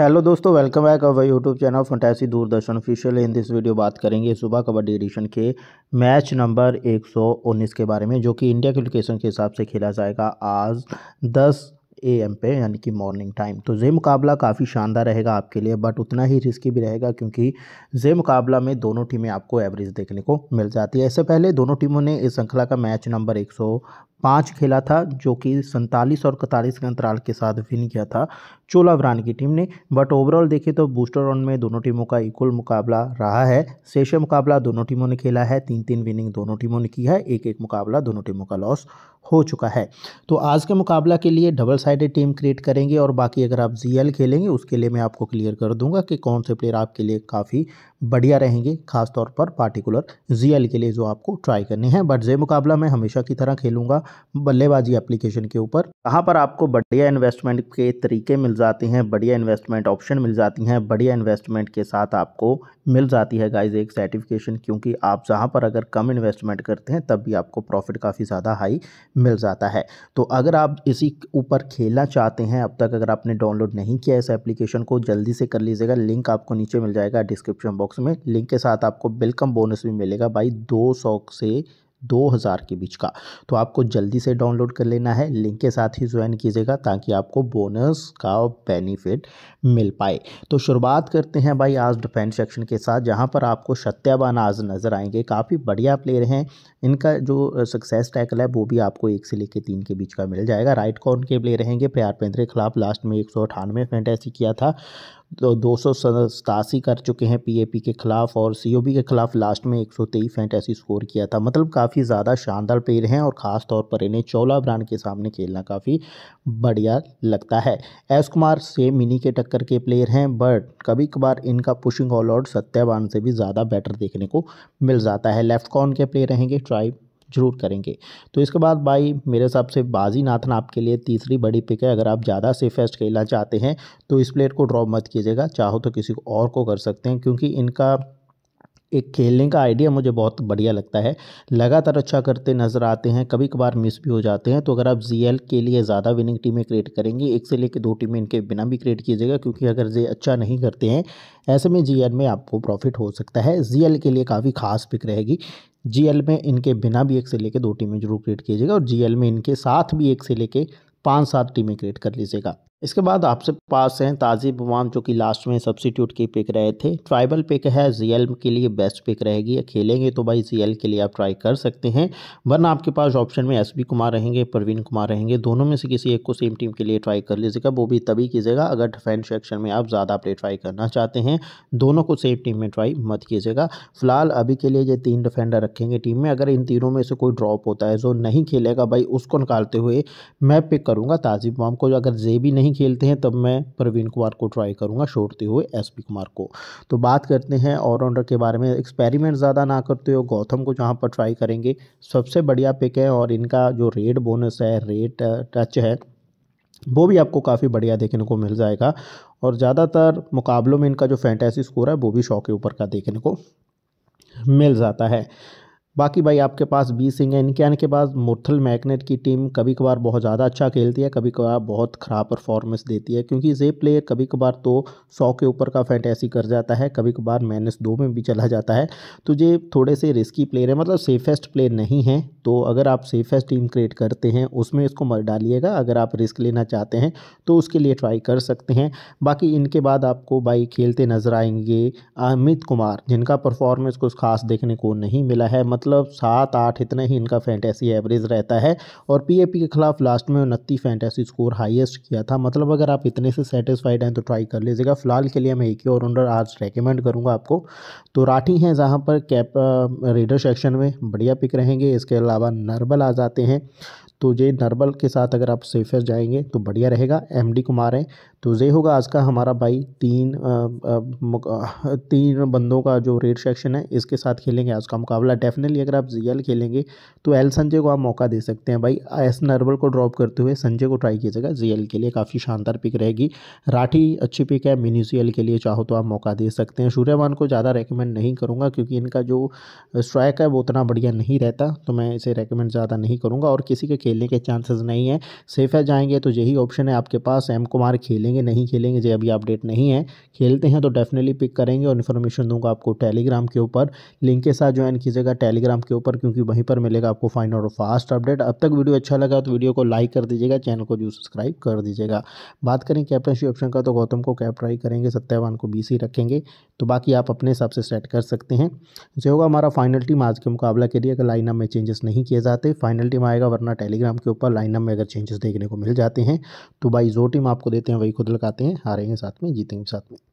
hello दोस्तों welcome back our YouTube channel fantasy Doordarshan official in this video बात करेंगे सुबह कबड्डी एडिशन के मैच नंबर 119 के बारे में जो कि इंडिया के लोकेशन के हिसाब से खेला जाएगा आज 10 ए एम पे यानी कि मॉर्निंग टाइम तो जे मुकाबला काफ़ी शानदार रहेगा आपके लिए बट उतना ही रिस्की भी रहेगा क्योंकि जे मुकाबला में दोनों टीमें आपको एवरेज देखने को मिल जाती है इससे पहले दोनों टीमों ने इस श्रृंखला का मैच नंबर एक पाँच खेला था जो कि सैंतालीस और इकतालीस के अंतराल के साथ विन किया था चोलावरान की टीम ने बट ओवरऑल देखें तो बूस्टर राउंड में दोनों टीमों का इक्वल मुकाबला रहा है शेष मुकाबला दोनों टीमों ने खेला है तीन तीन विनिंग दोनों टीमों ने की है एक एक मुकाबला दोनों टीमों का लॉस हो चुका है तो आज के मुकाबला के लिए डबल साइडेड टीम क्रिएट करेंगे और बाकी अगर आप जी खेलेंगे उसके लिए मैं आपको क्लियर कर दूंगा कि कौन से प्लेयर आपके लिए काफ़ी बढ़िया रहेंगे खासतौर पर पार्टिकुलर जी के लिए जो आपको ट्राई करनी है बट जे मुकाबला मैं हमेशा की तरह खेलूँगा बल्लेबाजी एप्लीकेशन के ऊपर कहाँ पर आपको बढ़िया इन्वेस्टमेंट के तरीके मिल जाते हैं बढ़िया इन्वेस्टमेंट ऑप्शन मिल जाती हैं बढ़िया इन्वेस्टमेंट के साथ आपको मिल जाती है गाइज एक सर्टिफिकेशन क्योंकि आप जहाँ पर अगर कम इन्वेस्टमेंट करते हैं तब भी आपको प्रॉफिट काफ़ी ज़्यादा हाई मिल जाता है तो अगर आप इसी ऊपर खेलना चाहते हैं अब तक अगर आपने डाउनलोड नहीं किया इस एप्लीकेशन को जल्दी से कर लीजिएगा लिंक आपको नीचे मिल जाएगा डिस्क्रिप्शन बॉक्स में लिंक के साथ आपको वेलकम बोनस भी मिलेगा भाई दो से 2000 के बीच का तो आपको जल्दी से डाउनलोड कर लेना है लिंक के साथ ही ज्वाइन कीजिएगा ताकि आपको बोनस का बेनिफिट मिल पाए तो शुरुआत करते हैं भाई आज डिफेंस सेक्शन के साथ जहाँ पर आपको सत्याबान आज नज़र आएंगे काफ़ी बढ़िया प्लेयर हैं इनका जो सक्सेस टैकल है वो भी आपको एक से लेकर तीन के बीच का मिल जाएगा राइट कॉर्न के प्लेयर रहेंगे प्रयार पेंद्रे के खिलाफ लास्ट में एक सौ अठानवे फेंटेसी किया था तो दो सौ सतासी कर चुके हैं पीएपी के खिलाफ और सीओबी के खिलाफ लास्ट में एक सौ तेईस फैंटेसी स्कोर किया था मतलब काफ़ी ज़्यादा शानदार प्लेयर हैं और ख़ास तौर पर इन्हें चौला ब्रांड के सामने खेलना काफ़ी बढ़िया लगता है एस कुमार से मिनी के टक्कर के प्लेयर हैं बट कभी कभार इनका पुशिंग ऑल आउट सत्यावान से भी ज़्यादा बेटर देखने को मिल जाता है लेफ्ट कॉर्न के प्लेयर रहेंगे ट्राई जरूर करेंगे तो इसके बाद भाई मेरे हिसाब से बाजी नाथन आपके लिए तीसरी बड़ी पिक है अगर आप ज़्यादा सेफेस्ट खेलना चाहते हैं तो इस प्लेयर को ड्रॉप मत कीजिएगा चाहो तो किसी और को कर सकते हैं क्योंकि इनका एक खेलने का आइडिया मुझे बहुत बढ़िया लगता है लगातार अच्छा करते नज़र आते हैं कभी कभार मिस भी हो जाते हैं तो अगर आप जी के लिए ज़्यादा विनिंग टीमें क्रिएट करेंगे एक से लेकर दो टीमें इनके बिना भी क्रिएट कीजिएगा क्योंकि अगर जे अच्छा नहीं करते हैं ऐसे में जी में आपको प्रॉफिट हो सकता है जी के लिए काफ़ी खास पिक रहेगी जी में इनके बिना भी एक से लेकर दो टीमें जरूर क्रिएट कीजिएगा और जी में इनके साथ भी एक से लेकर पाँच सात टीमें क्रिएट कर लीजिएगा इसके बाद आपसे पास हैं ताज़ी बुमाम जो कि लास्ट में सब्सिट्यूट की पिक रहे थे ट्राइबल पिक है जी के लिए बेस्ट पिक रहेगी खेलेंगे तो भाई जी के लिए आप ट्राई कर सकते हैं वरना आपके पास ऑप्शन में एसबी कुमार रहेंगे प्रवीण कुमार रहेंगे दोनों में से किसी एक को सेम टीम के लिए ट्राई कर लीजिएगा वो भी तभी कीजिएगा अगर डिफेंस सेक्शन में आप ज़्यादा प्ले ट्राई करना चाहते हैं दोनों को सेम टीम में ट्राई मत कीजिएगा फिलहाल अभी के लिए ये तीन डिफेंडर रखेंगे टीम में अगर इन तीनों में से कोई ड्रॉप होता है जो नहीं खेलेगा भाई उसको निकालते हुए मैं पिक करूँगा ताज़ी बुमाम को अगर जे भी नहीं नहीं खेलते हैं तब मैं प्रवीण कुमार को ट्राई करूंगा छोड़ते हुए एस कुमार को तो बात करते हैं ऑलराउंडर के बारे में एक्सपेरिमेंट ज़्यादा ना करते हो गौतम को जहाँ पर ट्राई करेंगे सबसे बढ़िया पिक है और इनका जो रेड बोनस है रेड टच uh, है वो भी आपको काफ़ी बढ़िया देखने को मिल जाएगा और ज़्यादातर मुकाबलों में इनका जो फैंटेसी स्कोर है वो भी शौ के ऊपर का देखने को मिल जाता है बाकी भाई आपके पास बी सिंह है इनके आने के बाद मुरथल मैगनेट की टीम कभी कभार बहुत ज़्यादा अच्छा खेलती है कभी कभार बहुत ख़राब परफॉर्मेंस देती है क्योंकि ये प्लेयर कभी कभार तो सौ के ऊपर का फैंटेसी कर जाता है कभी कभार माइनस दो में भी चला जाता है तो ये थोड़े से रिस्की प्लेयर है मतलब सेफेस्ट प्लेयर नहीं है तो अगर आप सेफेस्ट टीम क्रिएट करते हैं उसमें इसको मर डालिएगा अगर आप रिस्क लेना चाहते हैं तो उसके लिए ट्राई कर सकते हैं बाकी इनके बाद आपको भाई खेलते नज़र आएंगे अमित कुमार जिनका परफॉर्मेंस कुछ खास देखने को नहीं मिला है मतलब मतलब सात आठ इतने ही इनका फैंटेसी एवरेज रहता है और पीएपी के खिलाफ लास्ट में उनती फैंटेसी स्कोर हाईएस्ट किया था मतलब अगर आप इतने से सेटिस्फाइड हैं तो ट्राई कर लीजिएगा फिलहाल के लिए मैं एक ही और आज रेकमेंड करूँगा आपको तो राठी हैं जहाँ पर कैप रेडर सेक्शन में बढ़िया पिक रहेंगे इसके अलावा नर्बल आ जाते हैं तो जय नरबल के साथ अगर आप सेफेस्ट जाएंगे तो बढ़िया रहेगा एम डी कुमार हैं तो ये होगा आज का हमारा भाई तीन आ, आ, तीन बंदों का जो रेड सेक्शन है इसके साथ खेलेंगे आज का मुकाबला डेफिनेटली अगर आप जीएल खेलेंगे तो एल संजय को आप मौका दे सकते हैं भाई एस नर्बल को ड्रॉप करते हुए संजय को ट्राई कीजिएगा एल के लिए काफ़ी शानदार पिक रहेगी राठी अच्छी पिक है मिनीसीएल के लिए चाहो तो आप मौका दे सकते हैं सूर्यवान को ज़्यादा रेकमेंड नहीं करूँगा क्योंकि इनका जो स्ट्राइक है वो उतना बढ़िया नहीं रहता तो मैं इसे रेकमेंड ज़्यादा नहीं करूँगा और किसी के खेलने के चांसेस नहीं है सेफा जाएंगे तो यही ऑप्शन है आपके पास एम कुमार खेलेंगे नहीं खेलेंगे जो अभी अपडेट नहीं है खेलते हैं तो डेफिनेटली पिक करेंगे और इन्फॉर्मेशन दूंगा आपको टेलीग्राम के ऊपर लिंक के साथ ज्वाइन कीजिएगा टेलीग्राम के ऊपर क्योंकि वहीं पर मिलेगा आपको फाइन और फास्ट अपडेट अब तक वीडियो अच्छा लगा तो वीडियो को लाइक कर दीजिएगा चैनल को जो सब्सक्राइब कर दीजिएगा बात करें कैप्टनशिप ऑप्शन का तो गौतम को कैप ट्राई करेंगे सत्यावान को बी रखेंगे तो बाकी आप अपने हिसाब से सेट कर सकते हैं जो होगा हमारा फाइनल टीम आज के मुकाबला के लिए लाइनअप में चेंजेस नहीं किए जाते फाइनल टीम आएगा वरना टेली टेलीग्राम के ऊपर लाइनअप में अगर चेंजेस देखने को मिल जाते हैं तो भाई जो टीम आपको देते हैं वही खुद लगाते हैं हारेंगे साथ में जीतेंगे साथ में